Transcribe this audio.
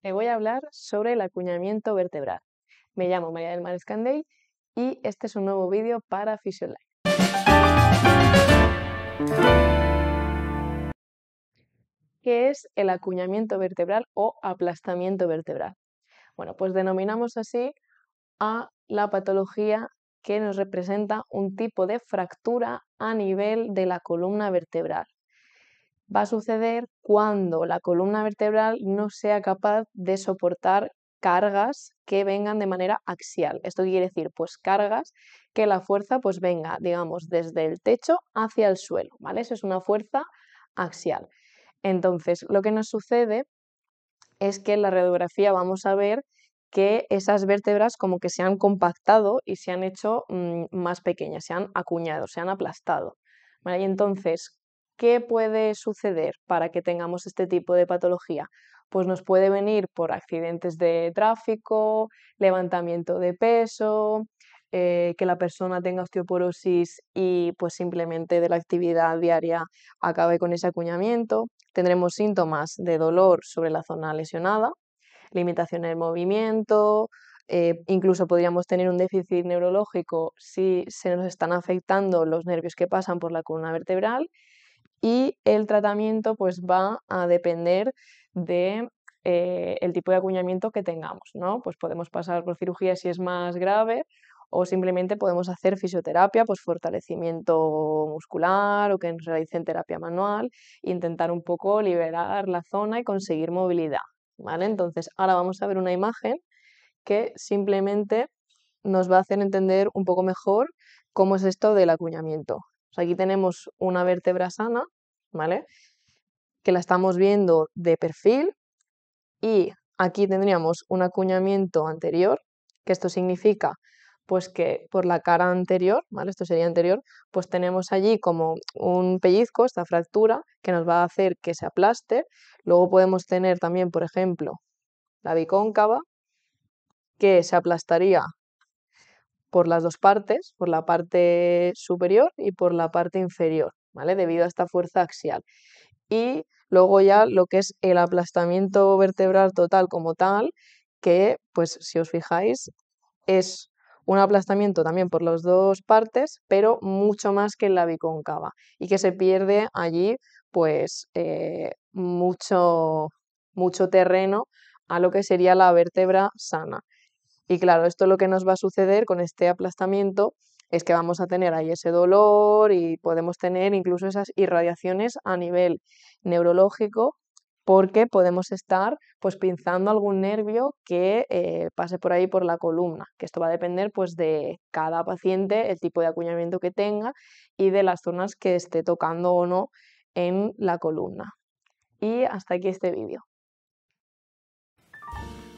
Te voy a hablar sobre el acuñamiento vertebral. Me llamo María del Mar Escandey y este es un nuevo vídeo para Physiolife. ¿Qué es el acuñamiento vertebral o aplastamiento vertebral? Bueno, pues denominamos así a la patología que nos representa un tipo de fractura a nivel de la columna vertebral va a suceder cuando la columna vertebral no sea capaz de soportar cargas que vengan de manera axial. Esto quiere decir, pues cargas que la fuerza pues venga, digamos, desde el techo hacia el suelo, ¿vale? Eso es una fuerza axial. Entonces, lo que nos sucede es que en la radiografía vamos a ver que esas vértebras como que se han compactado y se han hecho mm, más pequeñas, se han acuñado, se han aplastado. ¿vale? Y entonces, ¿Qué puede suceder para que tengamos este tipo de patología? Pues nos puede venir por accidentes de tráfico, levantamiento de peso, eh, que la persona tenga osteoporosis y pues simplemente de la actividad diaria acabe con ese acuñamiento. Tendremos síntomas de dolor sobre la zona lesionada, limitación en movimiento, eh, incluso podríamos tener un déficit neurológico si se nos están afectando los nervios que pasan por la columna vertebral y el tratamiento pues va a depender de eh, el tipo de acuñamiento que tengamos, ¿no? Pues podemos pasar por cirugía si es más grave o simplemente podemos hacer fisioterapia, pues fortalecimiento muscular o que nos realicen terapia manual, intentar un poco liberar la zona y conseguir movilidad, ¿vale? Entonces, ahora vamos a ver una imagen que simplemente nos va a hacer entender un poco mejor cómo es esto del acuñamiento aquí tenemos una vértebra sana, Que la estamos viendo de perfil y aquí tendríamos un acuñamiento anterior, que esto significa pues que por la cara anterior, Esto sería anterior, pues tenemos allí como un pellizco, esta fractura, que nos va a hacer que se aplaste. Luego podemos tener también, por ejemplo, la bicóncava, que se aplastaría por las dos partes, por la parte superior y por la parte inferior, ¿vale? Debido a esta fuerza axial. Y luego ya lo que es el aplastamiento vertebral total como tal, que pues si os fijáis es un aplastamiento también por las dos partes, pero mucho más que en la bicóncava y que se pierde allí pues eh, mucho, mucho terreno a lo que sería la vértebra sana. Y claro, esto lo que nos va a suceder con este aplastamiento es que vamos a tener ahí ese dolor y podemos tener incluso esas irradiaciones a nivel neurológico porque podemos estar pues pinzando algún nervio que eh, pase por ahí por la columna, que esto va a depender pues de cada paciente, el tipo de acuñamiento que tenga y de las zonas que esté tocando o no en la columna. Y hasta aquí este vídeo.